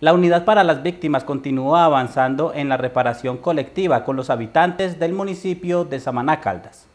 La unidad para las víctimas continúa avanzando en la reparación colectiva con los habitantes del municipio de Samaná Caldas.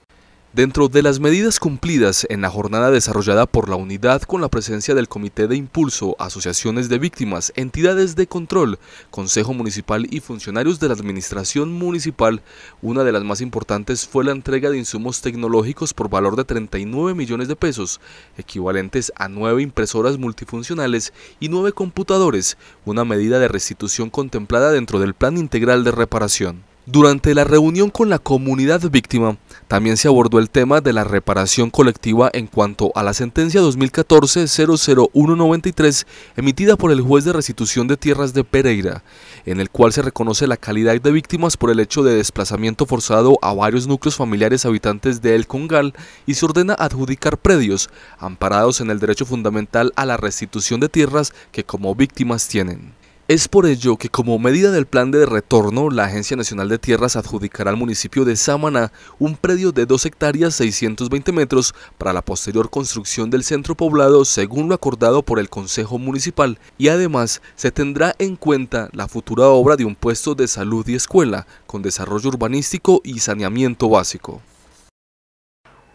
Dentro de las medidas cumplidas en la jornada desarrollada por la unidad con la presencia del Comité de Impulso, asociaciones de víctimas, entidades de control, Consejo Municipal y funcionarios de la Administración Municipal, una de las más importantes fue la entrega de insumos tecnológicos por valor de 39 millones de pesos, equivalentes a nueve impresoras multifuncionales y nueve computadores, una medida de restitución contemplada dentro del Plan Integral de Reparación. Durante la reunión con la comunidad víctima, también se abordó el tema de la reparación colectiva en cuanto a la sentencia 2014-00193 emitida por el juez de restitución de tierras de Pereira, en el cual se reconoce la calidad de víctimas por el hecho de desplazamiento forzado a varios núcleos familiares habitantes de El Congal y se ordena adjudicar predios, amparados en el derecho fundamental a la restitución de tierras que como víctimas tienen. Es por ello que como medida del plan de retorno, la Agencia Nacional de Tierras adjudicará al municipio de Samaná un predio de 2 hectáreas 620 metros para la posterior construcción del centro poblado según lo acordado por el Consejo Municipal y además se tendrá en cuenta la futura obra de un puesto de salud y escuela con desarrollo urbanístico y saneamiento básico.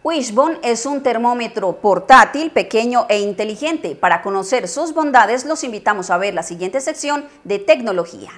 Wishbone es un termómetro portátil, pequeño e inteligente. Para conocer sus bondades, los invitamos a ver la siguiente sección de tecnología.